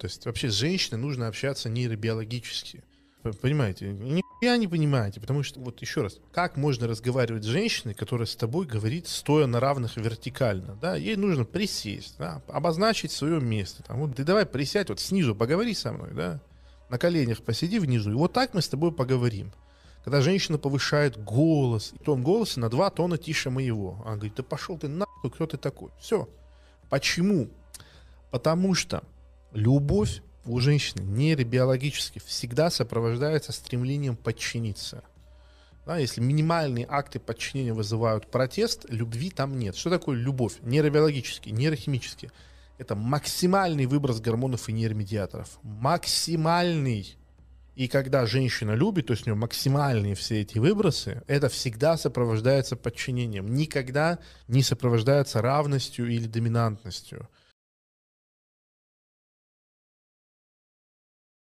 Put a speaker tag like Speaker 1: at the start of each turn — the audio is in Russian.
Speaker 1: То есть вообще с женщиной нужно общаться нейробиологически. Вы понимаете? Я не понимаете, потому что, вот еще раз, как можно разговаривать с женщиной, которая с тобой говорит, стоя на равных вертикально, да? Ей нужно присесть, да? обозначить свое место. Там, вот, ты давай присядь, вот снизу поговори со мной, да? На коленях посиди внизу, и вот так мы с тобой поговорим. Когда женщина повышает голос, и тон голоса на два тона тише моего. Она говорит, да пошел ты нахуй, кто ты такой? Все. Почему? Потому что любовь у женщины нейробиологически всегда сопровождается стремлением подчиниться. Да, если минимальные акты подчинения вызывают протест, любви там нет. Что такое любовь? Нейробиологически, нейрохимически. Это максимальный выброс гормонов и нейромедиаторов. Максимальный. И когда женщина любит, то есть у нее максимальные все эти выбросы, это всегда сопровождается подчинением. Никогда не сопровождается равностью или доминантностью.